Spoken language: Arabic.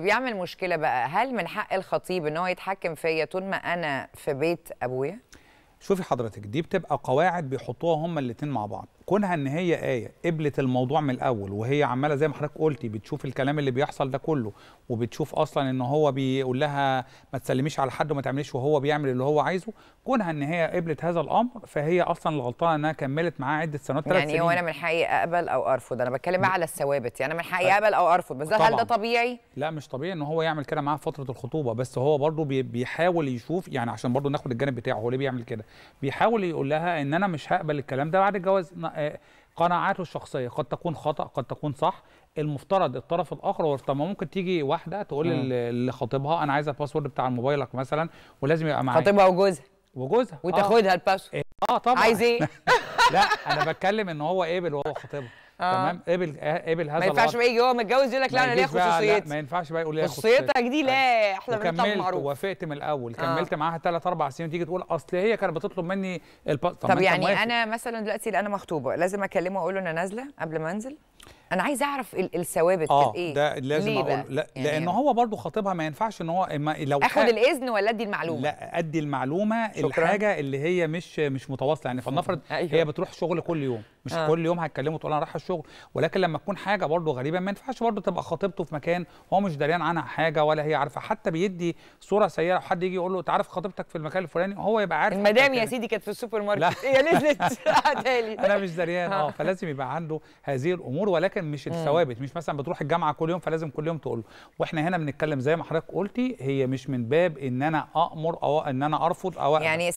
بيعمل مشكله بقى هل من حق الخطيب ان هو يتحكم فيا طول ما انا في بيت ابويا شوفي حضرتك دي بتبقى قواعد بيحطوها هما الاتنين مع بعض كونها ان هي ايه قبلت الموضوع من الاول وهي عماله زي ما حضرتك قلتي بتشوف الكلام اللي بيحصل ده كله وبتشوف اصلا ان هو بيقول لها ما تسلميش على حد وما تعمليش وهو بيعمل اللي هو عايزه كونها ان هي قبلت هذا الامر فهي اصلا الغلطانه انها كملت معاه عده سنوات ثلاث يعني سنين يعني هو انا من حقي اقبل او ارفض انا بتكلم بقى على الثوابت يعني انا من حقي طيب. اقبل او ارفض بس هل ده طبيعي لا مش طبيعي ان هو يعمل كده معاها فتره الخطوبه بس هو برضه بيحاول يشوف يعني عشان برضه ناخد الجانب بتاعه هو ليه بيعمل كده بيحاول يقول لها ان انا مش هقبل الكلام ده بعد الجواز قناعاته الشخصيه قد تكون خطا قد تكون صح المفترض الطرف الاخر طب ما ممكن تيجي واحده تقول لخطيبها انا عايزه الباسورد بتاع موبايلك مثلا ولازم يبقى معايا خطيبها وجوزها وجوزها آه. وتاخدها آه. الباسورد اه طبعا عايز ايه لا انا بتكلم ان هو قابل إيه وهو خطيبها آه. تمام قبل آه، قبل هذا ما ينفعش بقى يجي هو متجوز يقول لك لا انا ليا خصوصيتي ما ينفعش بقى يقول لي خصوصيتك دي لا احلى من طعم معروف وافقت من الاول آه. كملت معاها ثلاث اربع سنين وتيجي تقول اصل هي كانت بتطلب مني الب... طب, طب يعني انا مثلا دلوقتي انا مخطوبه لازم اكلمه واقول له انا نازله قبل ما انزل انا عايز اعرف الثوابت اه ايه ده لازم بقى؟ لا لانه يعني لان يعني هو برضو خطيبها ما ينفعش ان هو لو اخد حق... الاذن ولا ادي المعلومه لا ادي المعلومه شكرا. الحاجه اللي هي مش مش متواصله يعني فلنفرض أيوه. هي بتروح شغل كل يوم مش آه. كل يوم هتكلمه تقول انا رايحه الشغل ولكن لما تكون حاجه برضو غريبه ما ينفعش برضو تبقى خطيبته في مكان هو مش دريان عنها حاجه ولا هي عارفه حتى بيدي صوره سيئه حد يجي يقول له انت عارف خطيبتك في المكان الفلاني هو يبقى عارف المدام يا سيدي كانت في السوبر ماركت هي نزلت انا مش داريان اه فلازم يبقى عنده هذه الامور ولكن بتتكلم مش الثوابت مش مثلا بتروح الجامعه كل يوم فلازم كل يوم تقول واحنا هنا بنتكلم زي ما حضرتك قلتي هي مش من باب ان انا امر او ان انا ارفض او يعني